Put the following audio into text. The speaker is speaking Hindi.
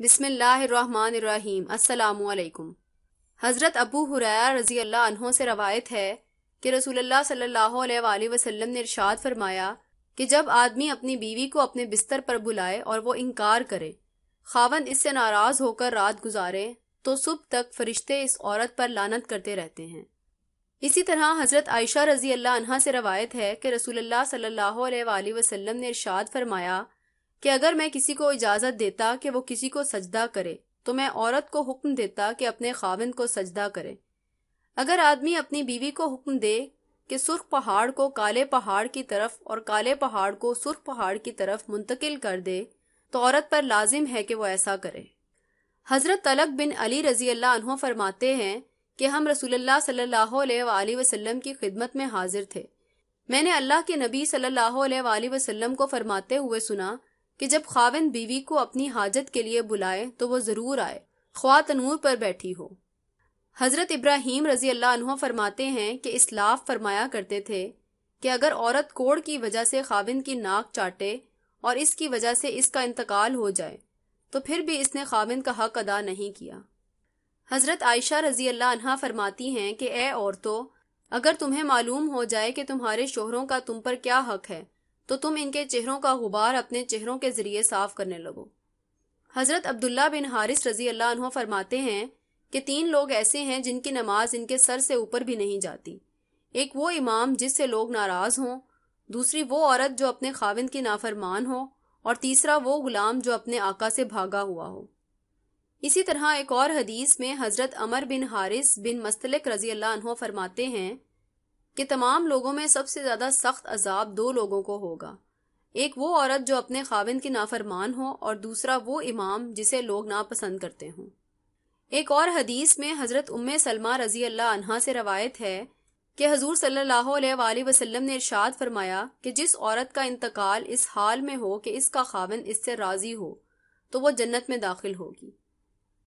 बिसमीम् अलैकुम हज़रत अबू हुरैरा रज़ी अल्लाह से रवायत है कि रसूलुल्लाह सल्लल्लाहु अलैहि वसल्लम ने इरशाद फरमाया कि जब आदमी अपनी बीवी को अपने बिस्तर पर बुलाए और वो इनकार करे खावन इससे नाराज होकर रात गुजारे तो सुबह तक फरिश्ते इस औरत पर लानत करते रहते हैं इसी तरह हज़रत आयशा रजी अल्लाह से रवायत है कि रसूलुल्लाह सल्लल्लाहु अलैहि वसल्लम ने इरशाद फरमाया कि अगर मैं किसी को इजाजत देता कि वो किसी को सजदा करे तो मैं औरत को हुक्म देता कि अपने खाविन को सजदा करे अगर आदमी अपनी बीवी को हुक्म दे कि सुर्ख पहाड़ को काले पहाड़ की तरफ और काले पहाड़ को सुर्ख पहाड़ की तरफ मुंतकिल कर दे तो औरत पर लाजिम है कि वो ऐसा करे हजरत तलक बिन अली रजी अल्लाह फरमाते हैं कि हम रसूलुल्लाह सल्लल्लाहु अलैहि वसल्लम की खिदमत में हाजिर थे मैंने अल्लाह के नबी सल्लल्लाहु अलैहि वसल्लम को फरमाते हुए सुना कि जब खाविंद बीवी को अपनी हाजत के लिए बुलाए तो वो जरूर आए ख्वा तनूर पर बैठी हो हजरत इब्राहिम रजी अल्लाह फरमाते हैं कि इस्लाफ फरमाया करते थे कि अगर औरत कोड़ की वजह से खाविंद की नाक चाटे और इसकी वजह से इसका इंतकाल हो जाए तो फिर भी इसने खाविंद का हक अदा नहीं किया हजरत आयशा रजी अल्लाह फरमाती हैं कि ए औरतों अगर तुम्हें मालूम हो जाए कि तुम्हारे शोहरों का तुम पर क्या हक है तो तुम इनके चेहरों का गुबार अपने चेहरों के जरिए साफ करने लगो हजरत अब्दुल्ला बिन हारिस रजी अल्लाह फरमाते हैं कि तीन लोग ऐसे हैं जिनकी नमाज इनके सर से ऊपर भी नहीं जाती एक वो इमाम जिससे लोग नाराज हों दूसरी वो औरत जो अपने खाविंद की नाफरमान हो और तीसरा वो गुलाम जो अपने आका से भागा हुआ हो इसी तरह एक और हदीस में हजरत अमर बिन हारिस बिन मस्तलिक रजी अल्लाह फरमाते हैं कि तमाम लोगों में सबसे ज्यादा सख्त अजाब दो लोगों को होगा एक वो औरत जो अपने खाविन की नाफरमान हो और दूसरा वो इमाम जिसे लोग नापसंद करते हों एक और हदीस में हजरत उम्म सलमा रजी अल्लाह अनहा से रवायत है कि हजूर सल्लल्लाहु वसल्लम ने इरशाद फरमाया कि जिस औरत का इंतकाल इस हाल में हो कि इसका खाविन इससे राजी हो तो वो जन्नत में दाखिल होगी